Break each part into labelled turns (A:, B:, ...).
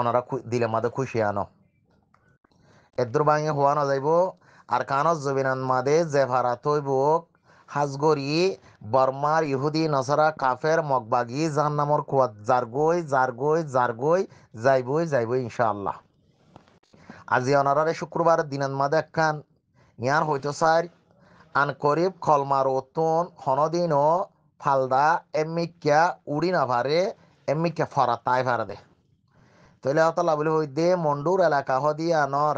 A: অনরা দিলে মাদে আনো এদ্র বাঙে হওয়া না যাইব আর কানস জবিনান মাদে জেভারা তৈব হাজগরি বর্মার ইহুদি নসরা কাফের মগবাগি জান নামর কুয়াত জারগই জারগই জারগই যাইবই যাইবই ইনশাআল্লাহ আজি অনারারে শুক্রবার দিনান মাদে একখান ইয়ার হইতো সার আন করিব খলমার ওতন ও ফালদা এমিকা উড়ি না ভারে এমিকা ফরা তাই ভারে দেয় তইলে তালা বলে ওই দে মন্ডুর এলাকা হদিয়া নর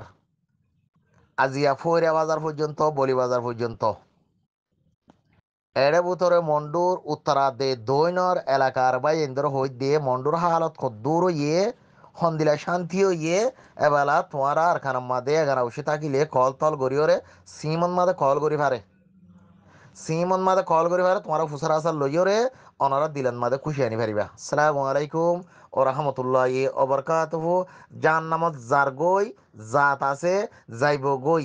A: আজিয়া ফৈরা বাজার পর্যন্ত বলি বাজার পর্যন্ত এড়ে বুতরে মন্ডুর উত্তরা দে দৈনর এলাকার বা ইন্দ্র হই দিয়ে মন্ডুর হালত কদ্দূর ইয়ে সন্দিলা শান্তিও ইয়ে এবেলা তোমার আর খানার মাদে এগারা উসে থাকিলে কল তল গড়িওরে সিমন মাদে কল করি পারে সিমন মাদে কল করি পারে তোমার ফুসার আসার লইও রে অনারা দিলেন মাদে খুশি আনি ভারিবা সালামু আলাইকুম ও রহমতুল্লাহ হো যার নামত যার গই জাত আছে যাইব গই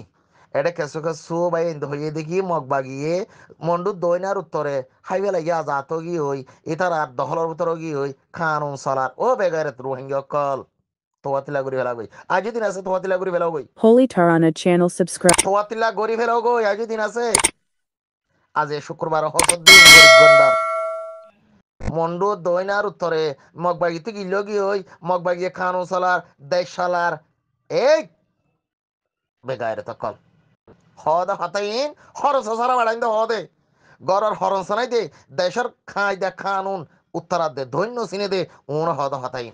A: এটা কেঁচু কেঁচু বাই এন্দ হইয়ে দেখি মগ বাগিয়ে মন্ডু দৈনার উত্তরে বেলা ইয়া জাত গি হই ইতার আর দহলর উত্তর গি হই খানুন সালার ও বেগার রোহিঙ্গা কল তোয়াতিলা গরি ফেলা গই আজ দিন আছে তোয়াতিলা গরি ফেলা গই
B: হোলি টারানা চ্যানেল সাবস্ক্রাইব
A: তোয়াতিলা গরি ফেলা গই আজ দিন আছে আজ শুক্রবার হসদ দিন গরিব গন্ডার মন্ড দৈনার উত্তরে মগবাগি থেকে লগি হই মগবাগি খানো সালার দেশ সালার এই বেগায়ের তকল হদ হাতাইন হরস সারা বাড়াইন হদে গরর হরন সানাই দে দেশর খাই দে খানুন উত্তরা দে ধৈন্য সিনে দে ওন হদ হাতাইন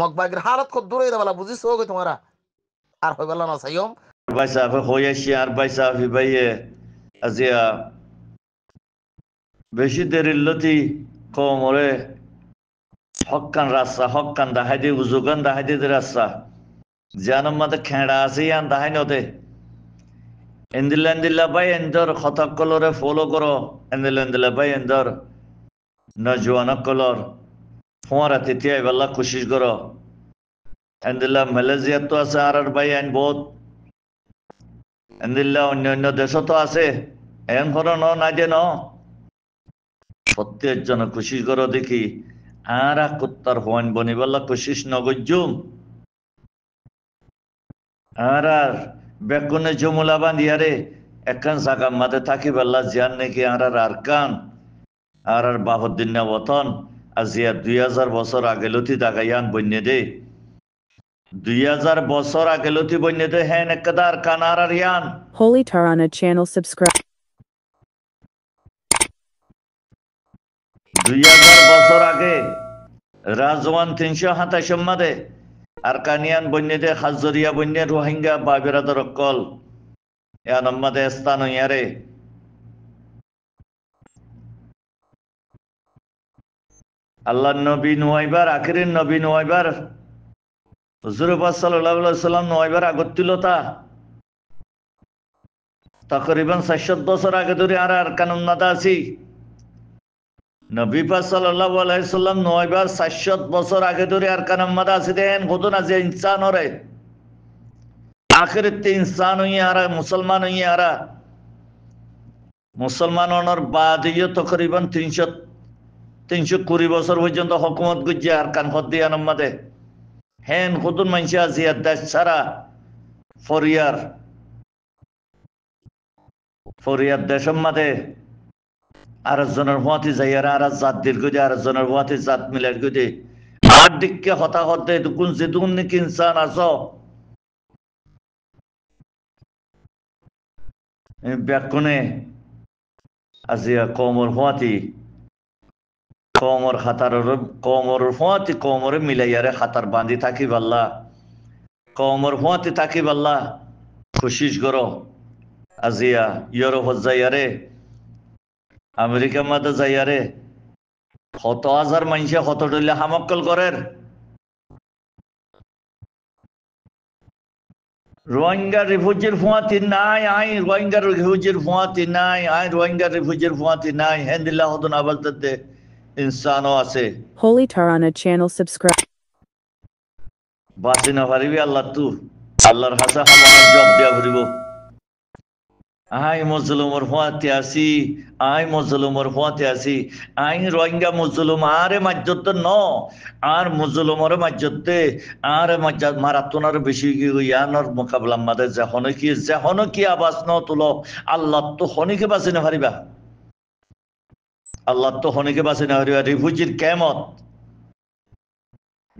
A: মগবাগির হালত কত দূরে দেবালা বুঝিস ওগে তোমারা আর হইবালা না সাইম
C: বাইসাফে হইয়াছি আর ভাই বাইসাফি ভাইয়ে আজিয়া বেশি দেরি লতি কোমরে হকান রাস্তা হকান দাহাই দিয়ে উজুগান দাহাই দিয়ে রাস্তা যেন মাদে খেঁড়া আছে ইয়ান দাহাই নদে এন্দিলা এন্দিলা ভাই এন্দর হতক কলরে ফলো করো এন্দিলা এন্দিলা ভাই এন্দর নজুয়ান কলর ফোয়ারা তিতিয়াই বেলা কোশিশ করো এন্দিলা মালয়েশিয়া তো আছে আর আর ভাই আইন বহুত এন্দিলা অন্য অন্য দেশ তো আছে এন করো ন না ন প্রত্যেকজন খুশি করো দেখি আর কুত্তার হোয়ান বনিবাল্লা কোশিস নগজ্জুম আর আর বেকনে জমুলা বান্ধিয়ারে একখান সাকাম মাতে থাকি বেল্লা জিয়ার নাকি আর আর আর কান আর আর বাহদ্দিনা বতন আর জিয়া দুই হাজার বছর আগে লতি দাগাইয়ান বন্যে দে দুই হাজার বছর আগে লতি বন্যে দে হ্যান একদার কান আর আর
B: ইয়ান
C: দুই হাজার বছর আগে রাজওয়ান তিনশো সাতাশ সম্মাদে আরকানিয়ান বন্যেতে হাজরিয়া বন্যে রোহিঙ্গা বাবিরাদর অকল ইয়ান অম্মাদে স্থান ইয়ারে আল্লাহ নবী নোয়াইবার আখিরিন নবী নোয়াইবার হজুরুবা সাল্লাহ সাল্লাম নোয়াইবার আগত্যিলতা তকরিবান চারশো বছর আগে ধরে আর আর কানুন নাদা আছি নবীফা সাল্লাহ নয়বার সাতশত বছর আগে ধরে আর কানাম্মাদ আসিদেন হতো না যে ইনসান ওরে ইনসান আরা মুসলমান আরা মুসলমান অনর তিনশো কুড়ি বছর পর্যন্ত হকুমত গুজে আর কান হদ্দি হেন খুদুন মানুষে আজিয়া দেশ ছাড়া ফরিয়ার ফরিয়ার দেশম্মাদে ارز زنرواتی زیره ارز ذات دل گوده ارز زنرواتی ذات ملر گوده آد دکی خطا خود ده دکون زدون نکی انسان ازا بیکنه از یا قوم الخواتی قوم الخطر رب قوم الخواتی قوم رب ملی خطر باندی تاکی بلا قوم الخواتی تاکی بلا کوشش گرو ازیا یا یرو خود زیره আমেরিকা মাতে যাইয়ারে শত হাজার মানুষে শত টলিয়া সামকল করে রোহিঙ্গা রিফিউজির ফুঁয়াতি নাই আই রোহিঙ্গা রিফিউজির ফুঁয়াতি নাই আই রোহিঙ্গা রিফিউজির ফুঁয়াতি নাই দিল্লা হেন্দিল্লা না বলতে ইনসানও আছে
B: হোলি টারানা চ্যানেল সাবস্ক্রাইব
C: বাসিনা ভারিবি আল্লাহ তু আল্লাহর হাসা হামার জব দিয়া ভরিব আই মজলুমর হওয়াতে আসি আই মজলুমর হওয়াতে আসি আই রোহিঙ্গা মজলুম আরে মাজ্যত ন আর মজলুমর মাজ্যতে আর মারাত্মনার বেশি ইয়ানোর মোকাবলা যে যেহন কি যে যেহন কি আবাস ন তুল আল্লাহ তো হনিকে বাঁচি না হারিবা আল্লাহ তো হনিকে বাঁচি না হারিবা রিফিউজির কেমত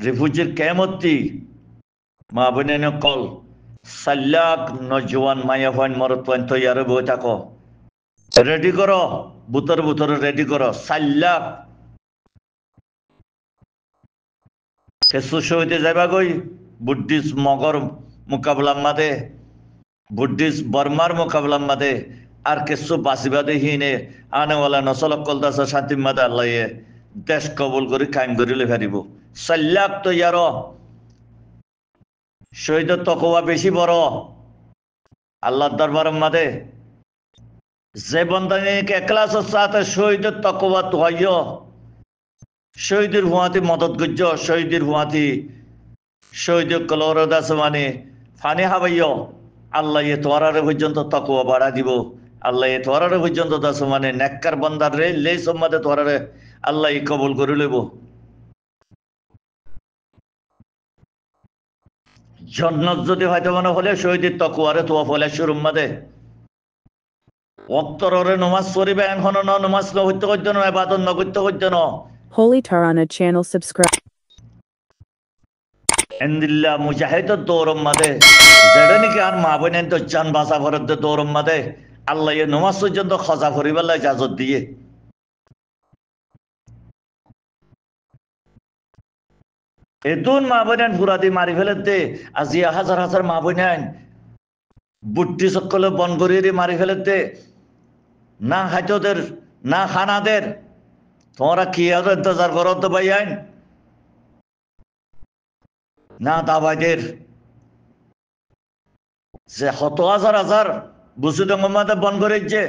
C: রিফিউজির কেমতটি মা বোনেন কল সাল্লাক নজওয়ান মায়া হয় মরতওয়ান তৈয়ারে বই থাকো রেডি করো বুতর বুতর রেডি করো সাল্লাক ফেসুস হইতে যাইবা গই বুদ্ধিস মগর মোকাবলার মাদে বুদ্ধিস বর্মার মোকাবলার মাদে আর কিছু বাঁচিবা দেহিনে আনেওয়ালা নসল কলদাস শান্তি মাদা আল্লাহ দেশ কবল করে কায়েম করিলে ফেরিব সাল্লাক তৈয়ার শহীদের তকোয়া বেশি বড় আল্লাহর দরবার মাদে যে বন্ধাকে একলা সাথে শহীদের তকোয়া তুহাইয় শহীদের হুয়াতি মদত গুজ্য শহীদের হুয়াতি শহীদের কলর দাস মানে ফানে হাবাই আল্লাহ এ তোয়ারে পর্যন্ত তকোয়া বাড়া দিব আল্লাহ এ তোয়ারারে পর্যন্ত দাস মানে নেককার বন্দার রে লে সম্মাদে তোয়ারারে আল্লাহ কবুল করে লইব জন্নত যদি হয়তো মনে হলে শহীদের তকুয়ারে তো ফলে মাদে অক্তরে নমাজ পড়িবে এখন ন নমাজ নহত্য করতে ন এবাদত ন করতে করতে ন
B: Holy Tarana চ্যানেল সাবস্ক্রাইব
C: এন্দিল্লা মুজাহিদ দৌরম মাদে যেটা নাকি আর মা বোন তো চান বাসা ভরত দৌরম মাদে আল্লাহ নমাজ পর্যন্ত খজা ভরিবার ইজাজত দিয়ে এদুন মা বইন গুড়া দিয়ে মারি ফেলেন দে আজি হাজার হাজার মা বইন বুট্টি সকলে বন করিয়ে মারি ফেলেন দে না হাইতদের না খানাদের তোমরা কি আর ইন্তজার করো তো ভাই আইন না দাবাইদের যে শত হাজার হাজার বুসুদ মোহাম্মদে বন করে যে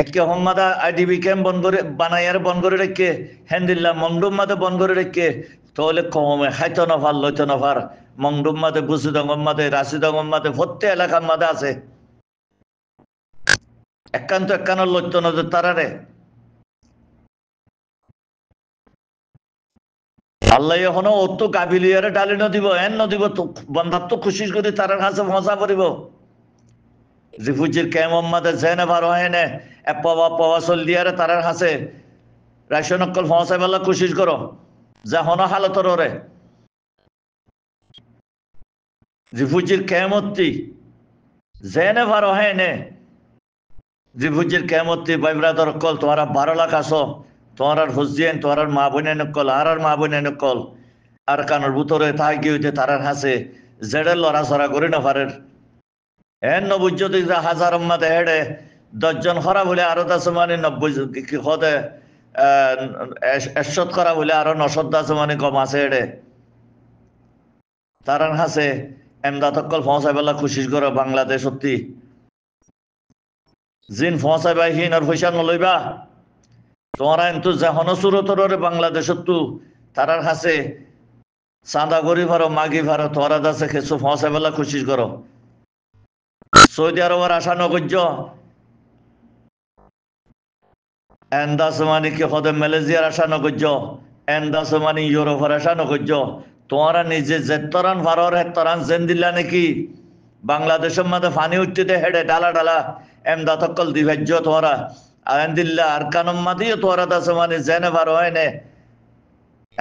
C: একে হোম্মাদা আইডিবি ক্যাম্প বন করে বানাইয়ার বন করে রেখে হ্যান্দিল্লা মন্ডুম্মাদে বন করে রেখে তাহলে কমে খাইতো নফার লইতো নফার মংডুম মাদে গুসুদং মাদে রাশিদং মাদে ভর্তি এলাকার মাদে আছে একান্ত একান লইত নজর তারারে আল্লাহ এখনো ওর তো গাভিলিয়ারে ডালি নদিব এন নদিব তো বন্ধার তো খুশি করে তারার কাছে মজা করিব রিফুজির ক্যাম মাদে জেনে ভারো হেনে এপ্পা বা পাওয়া চল দিয়ারে তারার হাসে রাশনকল ফসাই বেলা খুশি করো যা হন হালতর রে জিভুজির কেমতি জেনে ভার হ্যাঁ নে জিফুজির কেমতি বাইবরাদর কল তোমারা বারো লাখ আসো তোমার হুজিয়েন তোমার মা বোনে নকল আর আর মা বোনে নকল আর কানোর তাহা তাহাকি হইতে তারার হাসে জেডের লড়াচড়া করি না পারের এন নবুজ্যোতি হাজার মাদে হেডে দশজন খরা বলে আরো মানে নব্বই হদে এসত করা বলে আরো নসদ আছে মানে কম আছে এডে তারান হাসে এমদাতকল ফসাইবেলা খুশি করে বাংলাদেশ সত্যি জিন ফসাইবা হিন আর ফৈসা নলইবা তোমরা কিন্তু যেহন সুরতরে বাংলাদেশ তু তারার হাসে চাঁদা করি ভারো মাগি ভারো তোরা দাসে খেসু ফসাইবেলা খুশি করো সৌদি আরবের আশা নগজ্য এন্দাসমানি কি হদে মালয়েশিয়ার আশা নগজ্য এন্দাসমানি ইউরোপের আশা নগজ্য তোমরা নিজে জেতরান ভারর হেতরান জেন দিলা নাকি বাংলাদেশের মধ্যে ফানি উঠতে হেডে ডালা ডালা এমদা তকল দিভাজ্য তোমরা আয়েন দিল্লা আর কানম মাদিও তোমরা দাসমানি জেনে ভার হয় নে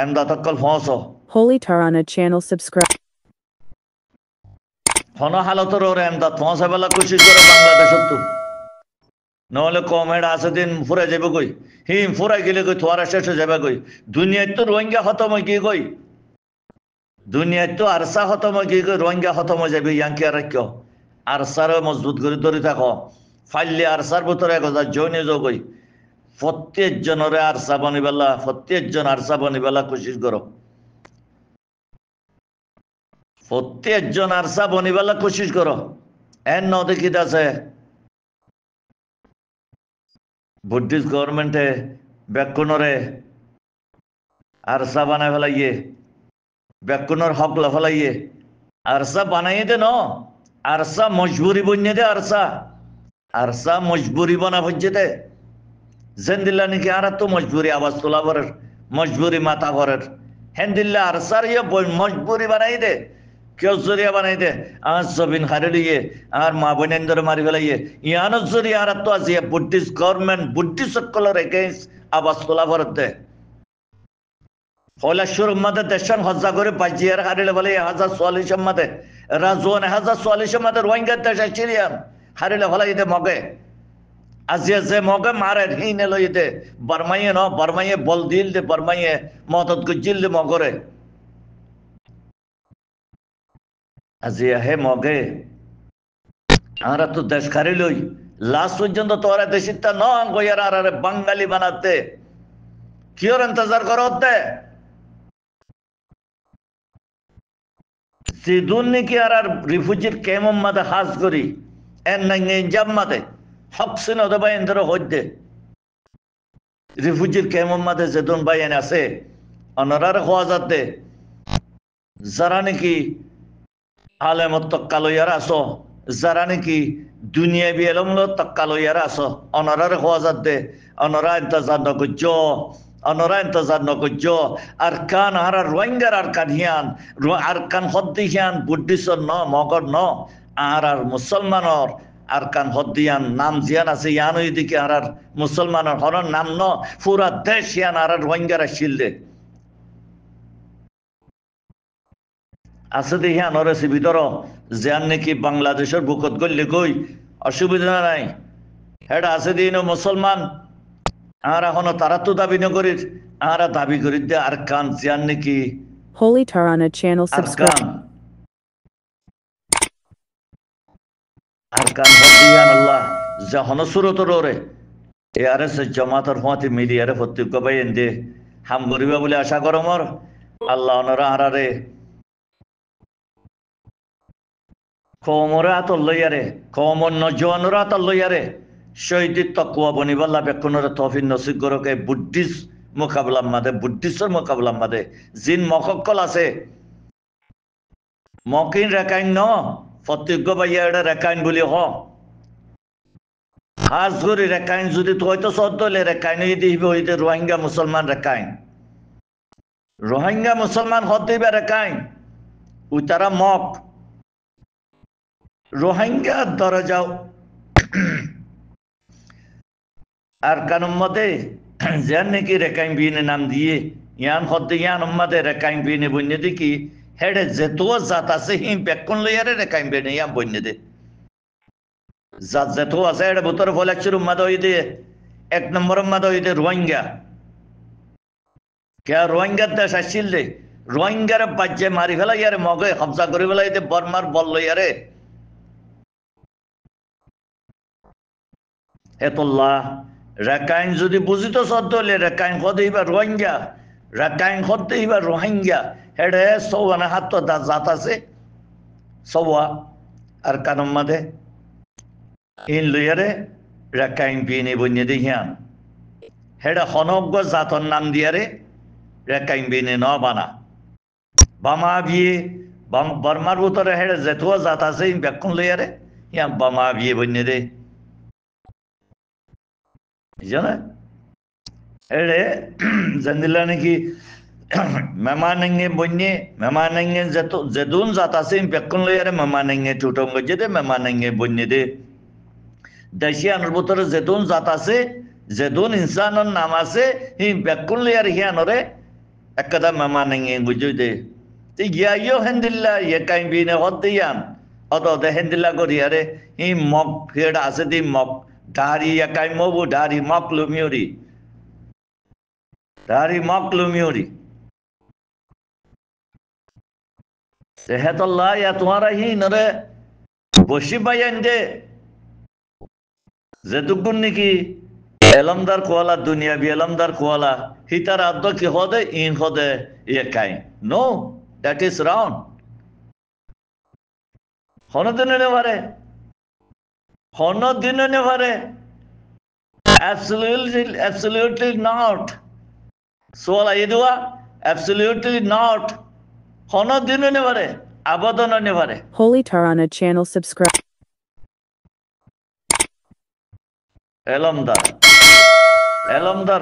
C: এমদা তকল ফস
B: হোলি টারানা চ্যানেল সাবস্ক্রাইব
C: হন হালতর এমদা তোমার সেবেলা কোশিশ করে বাংলাদেশ তো নহলে কমেড আছে দিন ফুরাই যাবে কই হিম ফুরাই গেলে কই থোয়ারা শেষ হয়ে যাবে কই দুনিয়ায় তো রোহিঙ্গা হতম কি কই দুনিয়ায় তো আরসা হতম কি কই রোহিঙ্গা হতম হয়ে যাবে ইয়াঙ্কি আর কিয় আরসার মজবুত করে ধরে থাকো ফাইলে আরসার ভিতরে এক হাজার জৈনে কই প্রত্যেক জনরে আরসা বনিবেলা প্রত্যেক জন আরসা বনিবেলা কোশিশ করো প্রত্যেক জন আরসা বনিবেলা কোশিশ করো এন নদী কিতা আছে বুদ্ধিস্ট গভর্নমেন্টে ব্যাকুণরে আরসা বানায় ফেলাইয়ে ব্যাকুণর হক লফলাইয়ে আরসা বানাইয়ে দে ন আরসা মজবুরি বন্য দে আরসা আরসা মজবুরি বানা ভজে দে দিল্লা নাকি আর তো মজবুরি আবাজ তোলা ভরের মজবুরি মাথা ভরের দিল্লা আরসার ইয়ে মজবুরি বানাই দে কেউ জরিয়া বানাই দে আমার সবিন হারিয়ে আমার মা বোনেন্দর মারি ফেলাইয়ে ইয়ানো জরিয়া আর তো আছে বুদ্ধিস্ট গভর্নমেন্ট বুদ্ধিস্ট সকলের এগেইনস্ট আবাস তোলা ভরতে হলে শুরু মাদে দেশান হজ্জা করে বাজিয়ার হারিলে বলে হাজার চুয়াল্লিশ মাদে রাজওয়ান হাজার চুয়াল্লিশ মাদে রোহিঙ্গা দেশ আসছিলাম হারিলে হলে ইদে মগে আজিয়া যে মগে মারেন হিনে লইতে বর্মাইয়ে ন বর্মাইয়ে বল দিল দে বর্মাইয়ে মদত গুজিল দে মগৰে আজি আহে মগে আমরা তো দেশ খারি লাস্ট পর্যন্ত তোরা দেশের তা নন আর আরে বাঙালি বানাতে কিয়র ইন্তজার করতে সিদুন নাকি আর আর রিফিউজির কেমন মাদে হাস করি এর ইঞ্জাম মাদে এন্তর হইতে রিফিউজির কেমন মাদে যেদুন ভাই এনে আছে অনরার হওয়া যাতে যারা নাকি আলেমত তক্কালইয়ার আসো যারা নাকি দুনিয়া বিয়েলম তক্কালইয়ার আসো অনরার হওয়া দে অনরা ইন্তজার নকুজ অনরা ইন্তজার নকুজ আর কান হারা রোহিঙ্গার আর কান হিয়ান আর কান হদ্দি হিয়ান বুদ্ধিসর ন মগর ন আর আর মুসলমানর আর কান হদ্দিয়ান নাম জিয়ান আছে ইয়ান ওইদিকে আর আর মুসলমানের হরণ নাম ন পুরা দেশ ইয়ান আর রোহিঙ্গারা দে আছে দেখি আনর আছে ভিতর যেন নাকি বাংলাদেশের বুকত গলি কই অসুবিধা নাই হেডা আছে দিন মুসলমান আর এখনো তারা তো দাবি নকরি আর দাবি করি দে আর কান যেন নাকি
B: হোলি টারানা চ্যানেল সাবস্ক্রাইব
C: আর কান হদিয়ান আল্লাহ যখন সুরত রে এ আর এস জামাতর হতে মিলিয়ারে প্রত্যেক বাইন দে হাম গরিবা বলে আশা করমর আল্লাহ অনরা আরারে কমরে আতর লইয়ারে কমর নজওয়ানরা আতর লইয়ারে শহীদের তকুয়া বনিবার লাভে কোনোরে তহফিন নসিব গরকে বুদ্ধিস্ট মোকাবিলার মাদে বুদ্ধিস্টর মোকাবিলার মাদে জিন মকক্কল আছে মকিন রেকাইন ন ফতিজ্ঞ বাইয়া এটা রেকাইন বলি হ খাস করে রেকাইন যদি হয়তো সদ্দলে রেকাইন দিবে হইতে রোহিঙ্গা মুসলমান রেকাইন রোহিঙ্গা মুসলমান হতে রেকাইন উতারা মক রোহিঙ্গা ধরে যাও আর কানুম্মতে যেন নাকি রেকাইম বিনে নাম দিয়ে ইয়ান হতে ইয়ান উম্মাদে রেকাইম বিনে বন্যে দেখি হেডে যেতুয়া জাত আছে হিম বেকন লইয়ারে রেকাইম বিনে ইয়ান বন্যে দে জাত যেতু আছে হেডে বুতর ফলেকচুর উম্মাদ হই দে এক নম্বর উম্মাদ হই দে রোহিঙ্গা কে রোহিঙ্গার দেশ আসছিল দে রোহিঙ্গার বাজ্যে মারি ফেলাই ইয়ারে মগে কবজা করি ফেলাই দে বর্মার বল লইয়ারে এতল্লাহ রাকাইন যদি বুঝিত সত্য হলে রাকাইন খদ হইবা রোহিঙ্গা রাকাইন খদ হইবা রোহিঙ্গা হেডে না হাত দা জাত আছে সৌয়া আর কানম মাদে ইন লইয়ারে রাকাইন বিনে বন্যে দেখিয়ান হেডে হনজ্ঞ জাতর নাম দিয়ারে রাকাইন বিনে ন বানা বামা বিয়ে বাম বর্মার উতরে হেডে যেতুয়া জাত আছে ব্যাকুণ লইয়ারে ইয়া বামা বিয়ে বন্যে দেয় എടെ ജനിലാണെങ്കി മെമാനങ്ങെ ബൊഞ്ഞ് മെമാനങ്ങെ ജതൂൻ സാത്താസയും പെക്കുള്ളേറെ മെമാനങ്ങെ ചൂട്ടം കൊച്ചത് മെമാനങ്ങെ ബൊഞ്ഞത് ദശിയാണുർ പുത്ര ജതൂൻ സാത്താസ് জেদুন ইনসানর নাম আছে হি বেকুন লিয়ার হিয়ানরে একদা মামা নেঙে বুঝু দে তে গিয়াইও হেন্দিল্লা ইয়ে কাই বিনে হদ দিয়ান অত দে হেন্দিল্লা করিয়ারে হি মগ ফেড আছে দি মগ dari ya kai mobu dari maklumiuri dari maklumiuri sehatullah ya tuara hi nare boshi bayan je zedugun niki এলমদার কোয়ালা দুনিয়া বি এলমদার কোয়ালা হিতার আদ্য কি হদে ইন হদে ইয়ে কাই নো দ্যাট ইজ রাউন্ড হনদনে নেওয়ারে honor didn't never absolutely absolutely not sola idua absolutely not honor didn't never abadon never
B: holy tarana channel subscribe
C: elamdar elamdar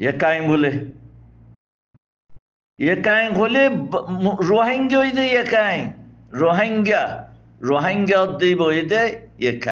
C: ये काय बोले ये काय बोले रोहिंग्या ये काय रोहिंग्या روهنگه ادیب ویده یک